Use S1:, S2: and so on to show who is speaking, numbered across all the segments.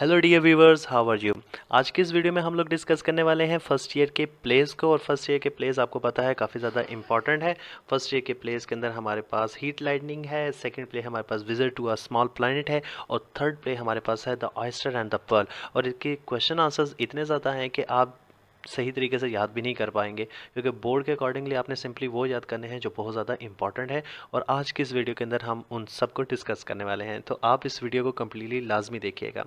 S1: Hello dear viewers how are you आज की इस वीडियो में हम लोग डिस्कस करने वाले हैं फर्स्ट ईयर के प्लेस को और फर्स्ट ईयर के प्लेस आपको पता है काफ़ी ज़्यादा इंपॉर्टेंट है फर्स्ट ईयर के प्लेस के अंदर हमारे पास हीट लाइटनिंग है सेकंड प्ले हमारे पास visit to a small planet है और थर्ड प्ले हमारे पास है the oyster and the pearl और इसके क्वेश्चन आंसर्स इतने ज़्यादा हैं कि आप सही तरीके से याद भी नहीं कर पाएंगे क्योंकि बोर्ड के अकॉर्डिंगली आपने सिंपली वो याद करने हैं जो बहुत ज़्यादा इंपॉर्टेंट है और आज की इस वीडियो के अंदर हम उन सबको डिस्कस करने वाले हैं तो आप इस वीडियो को कम्प्लीटली लाजमी देखिएगा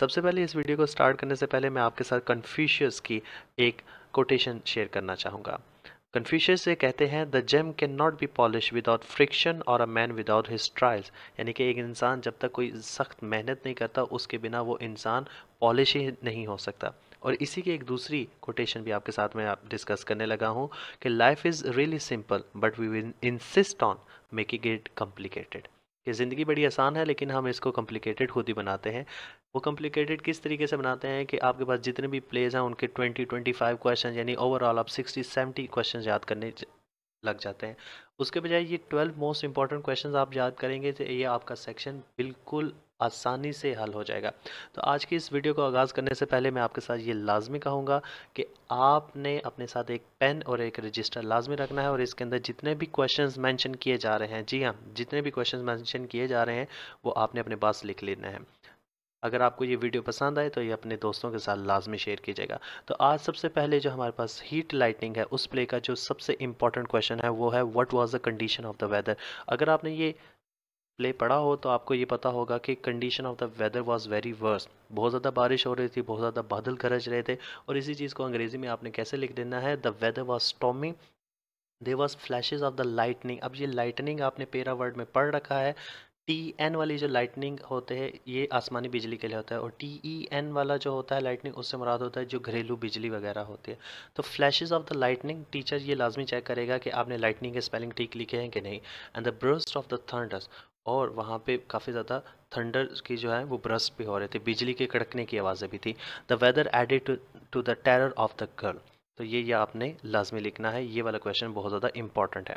S1: सबसे पहले इस वीडियो को स्टार्ट करने से पहले मैं आपके साथ कन्फ्यूशियस की एक कोटेशन शेयर करना चाहूँगा कन्फ्यूशियस ये कहते हैं the gem can not be polish without friction और a man without his trials यानी कि एक इंसान जब तक कोई सख्त मेहनत नहीं करता उसके बिना वो इंसान पॉलिश ही नहीं हो सकता और इसी की एक दूसरी कोटेशन भी आपके साथ में आप डिस्कस करने लगा हूँ कि life is really simple but we will insist on making it complicated कि ज़िंदगी बड़ी आसान है लेकिन हम इसको कॉम्प्लिकेटेड खुद ही बनाते हैं वो कॉम्प्लिकेटेड किस तरीके से बनाते हैं कि आपके पास जितने भी प्लेज हैं उनके ट्वेंटी ट्वेंटी फाइव क्वेश्चन यानी ओवरऑल आप सिक्सटी सेवेंटी क्वेश्चन याद करने लग जाते हैं उसके बजाय ये ट्वेल्व मोस्ट इंपॉर्टेंट क्वेश्चन आप याद करेंगे तो ये आपका सेक्शन बिल्कुल आसानी से हल हो जाएगा तो आज की इस वीडियो को आगाज़ करने से पहले मैं आपके साथ ये लाजमी कहूँगा कि आपने अपने साथ एक पेन और एक रजिस्टर लाजमी रखना है और इसके अंदर जितने भी क्वेश्चन मैंशन किए जा रहे हैं जी हाँ जितने भी क्वेश्चन मैंशन किए जा रहे हैं वो आपने अपने पास लिख लेना है अगर आपको ये वीडियो पसंद आए तो ये अपने दोस्तों के साथ लाजमी शेयर कीजिएगा तो आज सबसे पहले जो हमारे पास हीट लाइटिंग है उस प्ले का जो सबसे इंपॉर्टेंट क्वेश्चन है वो है what was the condition of the weather अगर आपने ये प्ले पढ़ा हो तो आपको ये पता होगा कि condition of the weather was very worse बहुत ज़्यादा बारिश हो रही थी बहुत ज़्यादा बादल गरज रहे थे और इसी चीज़ को अंग्रेज़ी में आपने कैसे लिख देना है the weather was stormy there was flashes of the lightning अब ये लाइटनिंग आपने पेरा वर्ड में पढ़ रखा है टी एन वाली जो लाइटनिंग होते हैं ये आसमानी बिजली के लिए होता है और टी ई एन वाला जो होता है लाइटनिंग उससे मुराद होता है जो घरेलू बिजली वगैरह होती है तो flashes of the lightning teacher ये लाजमी चेक करेगा कि आपने लाइटनिंग के स्पेलिंग ठीक लिखे हैं कि नहीं and the burst of the thunders और वहाँ पे काफ़ी ज़्यादा थंडर की जो है वो ब्रश भी हो रहे थे बिजली के कड़कने की आवाज़ें भी थी the weather added to the terror of the girl तो ये ये आपने लाजमी लिखना है ये वाला क्वेश्चन बहुत ज़्यादा इंपॉर्टेंट है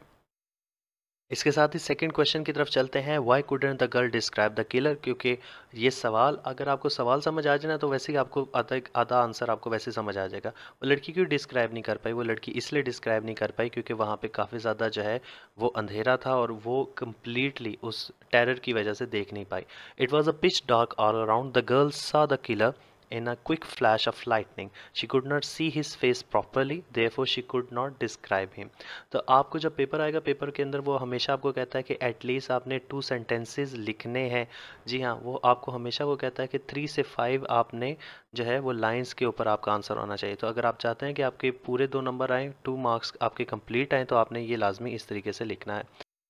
S1: इसके साथ ही सेकंड क्वेश्चन की तरफ चलते हैं why couldn't the girl describe the killer क्योंकि ये सवाल अगर आपको सवाल समझ आ जाए ना तो वैसे ही आपको आधा आधा आंसर आपको वैसे समझ आ जाएगा वो लड़की क्यों डिस्क्राइब नहीं कर पाई वो लड़की इसलिए डिस्क्राइब नहीं कर पाई क्योंकि वहाँ पे काफ़ी ज़्यादा जो है वो अंधेरा था और वो कम्प्लीटली उस टेरर की वजह से देख नहीं पाई it was a pitch dark all around the girls saw the killer in a quick flash of lightning. She could not see his face properly, therefore she could not describe him. तो आपको जब paper आएगा paper के अंदर वो हमेशा आपको कहता है कि एटलीस्ट आपने टू सेंटेंसेस लिखने हैं जी हाँ वो आपको हमेशा वो कहता है कि थ्री से फाइव आपने जो है वो लाइंस के ऊपर आपका आंसर होना चाहिए तो अगर आप चाहते हैं कि आपके पूरे दो नंबर आएँ टू मार्क्स आपके कंप्लीट आएँ तो आपने ये लाजमी इस तरीके से लिखना है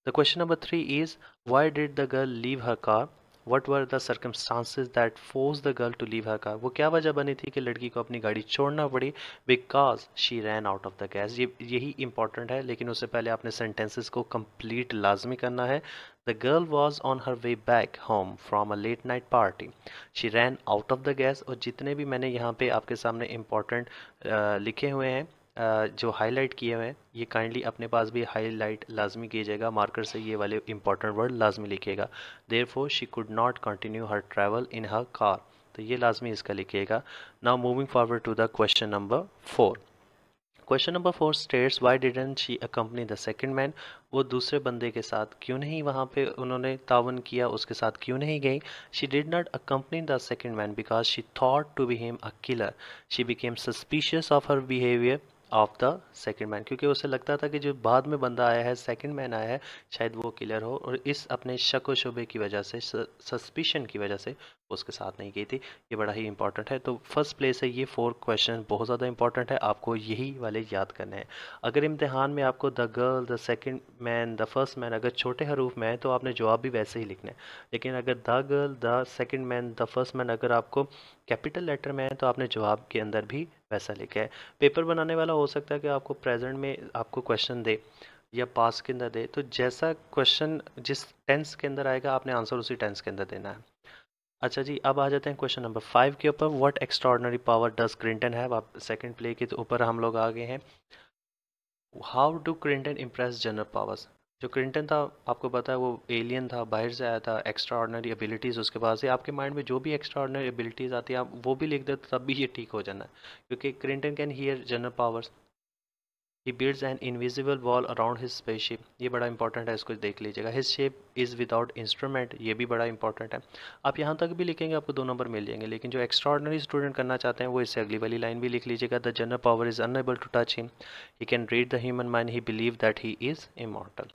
S1: the question number three is why did the girl leave her car what were the circumstances that force the girl to leave her car वो क्या वजह बनी थी कि लड़की को अपनी गाड़ी छोड़ना पड़ी because she ran out of the gas ये यही इंपॉर्टेंट है लेकिन उससे पहले आपने सेंटेंसेस को कम्प्लीट लाजमी करना है the girl was on her way back home from a late night party she ran out of the gas और जितने भी मैंने यहाँ पे आपके सामने इम्पॉर्टेंट लिखे हुए हैं जो हाईलाइट किए हुए हैं ये काइंडली अपने पास भी हाईलाइट लाजमी कीजिएगा मार्कर से ये वाले इंपॉर्टेंट वर्ड लाजमी लिखिएगा therefore she could not continue her travel in her car तो ये लाजमी इसका लिखिएगा now moving forward to the question number four question number four states why didn't she accompany the second man वो दूसरे बंदे के साथ क्यों नहीं वहाँ पे उन्होंने तावन किया उसके साथ क्यों नहीं गई she did not accompany the second man because she thought to be him a killer she became suspicious of her behaviour of the second man क्योंकि उसे लगता था कि जो बाद में बंदा आया है सेकंड मैन आया है शायद वो किलर हो और इस अपने शक व शुबे की वजह से सस्पिशन की वजह से उसके साथ नहीं गई थी ये बड़ा ही इंपॉर्टेंट है तो फर्स्ट प्लेस है ये फोर क्वेश्चन बहुत ज़्यादा इंपॉर्टेंट है आपको यही वाले याद करने हैं अगर इम्तहान में आपको the girl the second man the first man अगर छोटे हरूफ में है तो आपने जवाब भी वैसे ही लिखना है लेकिन अगर the girl the second man the first man अगर आपको कैपिटल लेटर में है तो आपने जवाब के अंदर भी वैसा लिखा है पेपर बनाने वाला हो सकता है कि आपको प्रेजेंट में आपको क्वेश्चन दे या पास के अंदर दे तो जैसा क्वेश्चन जिस टेंस के अंदर आएगा आपने आंसर उसी टेंस के अंदर देना है अच्छा जी अब आ जाते हैं क्वेश्चन नंबर फाइव के ऊपर what extraordinary power does Krinton have आप सेकंड प्ले के तो ऊपर हम लोग आ गए हैं how do Krinton impress General Powers जो क्रिंटन था आपको पता है वो एलियन था बाहर से आया था एक्स्ट्रा ऑर्डनरी एबिलिटीज़ उसके पास है आपके माइंड में जो भी एक्स्ट्रा ऑर्डनरी एबिलिटीज़ आती है आप वो भी लिख देते तब भी ये ठीक हो जाना है क्योंकि Krinton can hear General Powers he builds an invisible wall around his spaceship ये बड़ा इंपॉर्टेंट है इसको देख लीजिएगा his shape is without instrument ये भी बड़ा इंपॉर्टेंट है आप यहाँ तक भी लिखेंगे आपको दो नंबर मिल जाएंगे लेकिन जो एक्स्ट्राऑर्डनरी स्टूडेंट करना चाहते हैं वो इससे अगली वाली लाइन भी लिख लीजिएगा the General Power is unable to touch him he can read the human mind he believe that he is immortal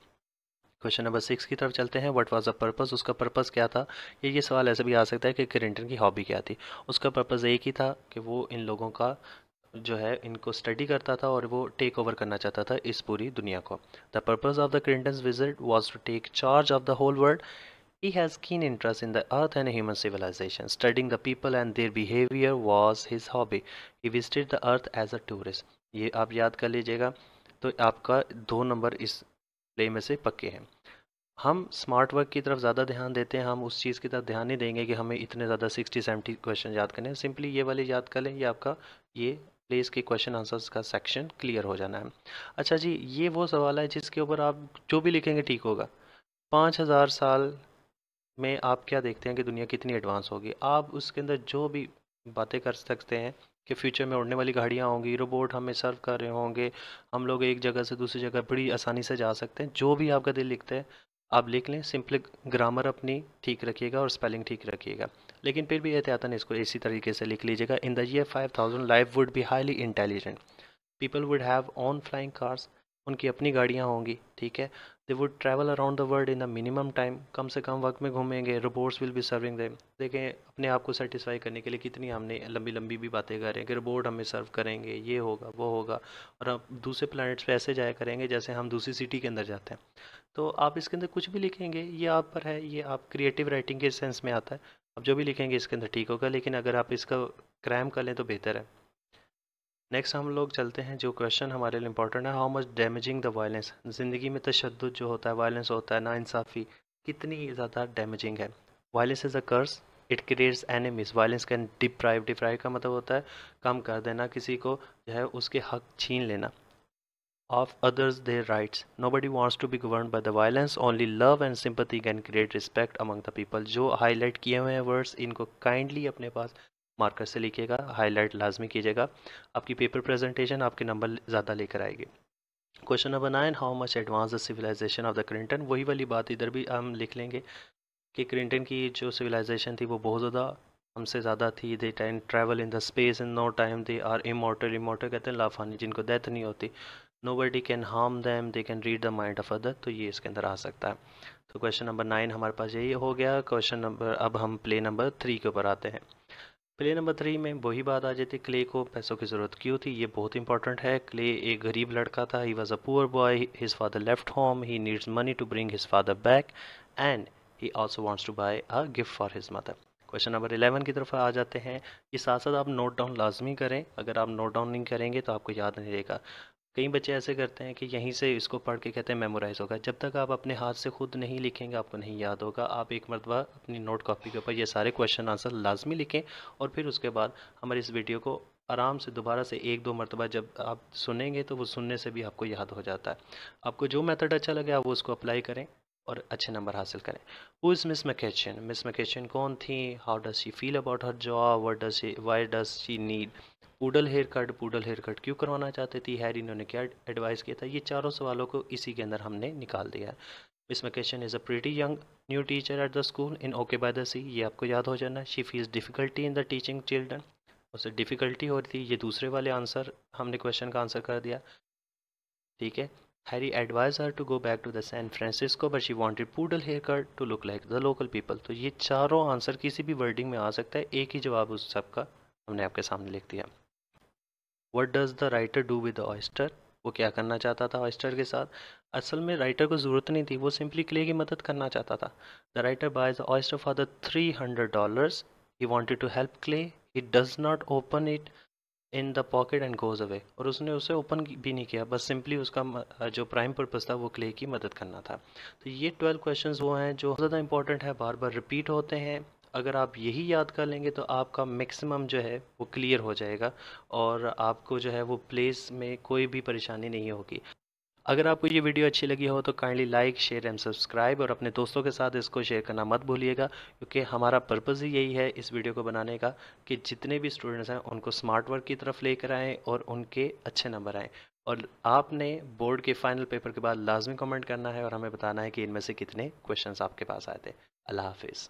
S1: question number six की तरफ चलते हैं व्हाट वाज द पर्पस उसका पर्पस क्या था ये ये सवाल ऐसे भी आ सकता है कि क्रिंटन की हॉबी क्या थी उसका पर्पस एक ही था कि वो इन लोगों का जो है इनको स्टडी करता था और वो टेक ओवर करना चाहता था इस पूरी दुनिया को the purpose of the Krinton's visit was to take charge of the whole world He has keen interest in the earth and human civilization. Studying the people and their behavior was his hobby. He visited the earth as a tourist. ये आप याद कर लीजिएगा तो आपका दो number इस play में से पक्के हैं हम स्मार्ट वर्क की तरफ ज़्यादा ध्यान देते हैं हम उस चीज़ की तरफ ध्यान नहीं देंगे कि हमें इतने ज़्यादा सिक्सटी सेवेंटी क्वेश्चन याद करने हैं सिंपली ये वाले याद कर लें ये आपका ये प्लेस के क्वेश्चन आंसर्स का सेक्शन क्लियर हो जाना है अच्छा जी ये वो सवाल है जिसके ऊपर आप जो भी लिखेंगे ठीक होगा पाँच हज़ार साल में आप क्या देखते हैं कि दुनिया कितनी एडवांस होगी आप उसके अंदर जो भी बातें कर सकते हैं कि फ्यूचर में उड़ने वाली गाड़ियाँ होंगी रोबोट हमें सर्व कर रहे होंगे हम लोग एक जगह से दूसरी जगह बड़ी आसानी से जा सकते हैं जो भी आपका दिल लिखता है आप लिख लें सिंपली ग्रामर अपनी ठीक रखिएगा और स्पेलिंग ठीक रखिएगा लेकिन फिर भी एहतियातन इसको इसी तरीके से लिख लीजिएगा in the year five thousand life would be highly intelligent people would have on flying cars उनकी अपनी गाड़ियाँ होंगी ठीक है they would travel around the world in the minimum time कम से कम वक्त में घूमेंगे robots will be serving them देखें अपने आप को सेटिस्फाई करने के लिए कितनी हमने लंबी लंबी भी बातें करें कि रोबोट हमें सर्व करेंगे ये होगा वो होगा और हम दूसरे प्लानट्स पर ऐसे जाया करेंगे जैसे हम दूसरी सिटी के अंदर जाते हैं तो आप इसके अंदर कुछ भी लिखेंगे ये आप पर है ये आप क्रिएटिव राइटिंग के सेंस में आता है आप जो भी लिखेंगे इसके अंदर ठीक होगा लेकिन अगर आप इसका क्रैम कर लें तो बेहतर है नेक्स्ट हम लोग चलते हैं जो क्वेश्चन हमारे लिए इंपॉर्टेंट है how much damaging the violence ज़िंदगी में तशद जो होता है वायलेंस होता है नाइंसाफ़ी कितनी ज़्यादा डैमेजिंग है violence is a curse it creates enemies violence can deprive deprive का मतलब होता है कम कर देना किसी को जो है उसके हक छीन लेना of others their rights nobody wants to be govern by the violence only love and sympathy can create respect among the people जो हाईलाइट किए हुए हैं वर्ड्स इनको काइंडली अपने पास मार्कर से लिखिएगा हाईलाइट लाजमी कीजिएगा आपकी पेपर प्रेजेंटेशन आपके नंबर ज़्यादा लेकर आएगी question number nine how much advance the civilization of the Krinton वही वाली बात इधर भी हम लिख लेंगे कि क्रिंटन की जो सिविलाइजेशन थी वो बहुत ज़्यादा हमसे ज़्यादा थी they time travel in the space in no time they are immortal immortal कहते हैं लाफानी जिनको डेथ नहीं होती nobody can harm them they can read the mind of other तो ये इसके अंदर आ सकता है तो क्वेश्चन नंबर नाइन हमारे पास यही हो गया क्वेश्चन नंबर अब हम प्ले नंबर थ्री के ऊपर आते हैं प्ले नंबर थ्री में वही बात आ जाती क्ले को पैसों की ज़रूरत क्यों थी ये बहुत इंपॉर्टेंट है क्ले एक गरीब लड़का था he was a poor boy his father left home he needs money to bring his father back and he also wants to buy a gift for his mother question number eleven की तरफ आ जाते हैं ये साथ साथ आप note down लाजमी करें अगर आप नोट डाउन नहीं करेंगे तो आपको याद नहीं रहेगा कई बच्चे ऐसे करते हैं कि यहीं से इसको पढ़ के कहते हैं मेमोराइज होगा जब तक आप अपने हाथ से खुद नहीं लिखेंगे आपको नहीं याद होगा आप एक मरतबा अपनी नोट कॉपी के ऊपर ये सारे क्वेश्चन आंसर लाजमी लिखें और फिर उसके बाद हमारी इस वीडियो को आराम से दोबारा से एक दो मरतबा जब आप सुनेंगे तो वो सुनने से भी आपको याद हो जाता है आपको जो मेथड अच्छा लगे आप वो उसको अप्लाई करें और अच्छे नंबर हासिल करें who is Miss Mackeson Miss Mackeson कौन थी how does she feel about her job what does why does she need poodle hair cut poodle hair cut क्यों करवाना चाहते थे हैर इन्होंने क्या एडवाइस किया था ये चारों सवालों को इसी के अंदर हमने निकाल दिया Miss Mackeson is a pretty young new teacher at the school in okay by the sea ये आपको याद हो जाना she faces difficulty in the teaching children उससे डिफ़िकल्टी हो रही थी ये दूसरे वाले आंसर हमने क्वेश्चन का आंसर कर दिया ठीक है Harry advise her to go back to the San Francisco but she wanted poodle hair cut to look like the local people तो ये चारों आंसर किसी भी वर्डिंग में आ सकता है एक ही जवाब उस सबका हमने आपके सामने लिख दिया what does the writer do with oyster वो क्या करना चाहता था ऑयस्टर के साथ असल में राइटर को ज़रूरत नहीं थी वो सिंपली क्ले की मदद करना चाहता था the writer buy the oyster for the three hundred dollars he wanted to help Clay he does not open it in the pocket and goes away और उसने उसे ओपन भी नहीं किया बस सिंपली उसका जो प्राइम पर्पज़ था वो क्ले की मदद करना था तो ये ट्वेल्व क्वेश्चन वो हैं जो ज़्यादा इंपॉर्टेंट है बार बार रिपीट होते हैं अगर आप यही याद कर लेंगे तो आपका मैक्सिमम जो है वो क्लियर हो जाएगा और आपको जो है वो प्लेस में कोई भी परेशानी नहीं होगी अगर आपको ये वीडियो अच्छी लगी हो तो kindly like share and subscribe और अपने दोस्तों के साथ इसको शेयर करना मत भूलिएगा क्योंकि हमारा पर्पज़ ही यही है इस वीडियो को बनाने का कि जितने भी स्टूडेंट्स हैं उनको स्मार्ट वर्क की तरफ लेकर आएँ और उनके अच्छे नंबर आएँ और आपने बोर्ड के फाइनल पेपर के बाद लाजमी कमेंट करना है और हमें बताना है कि इनमें से कितने क्वेश्चंस आपके पास आए थे अल्लाह हाफिज़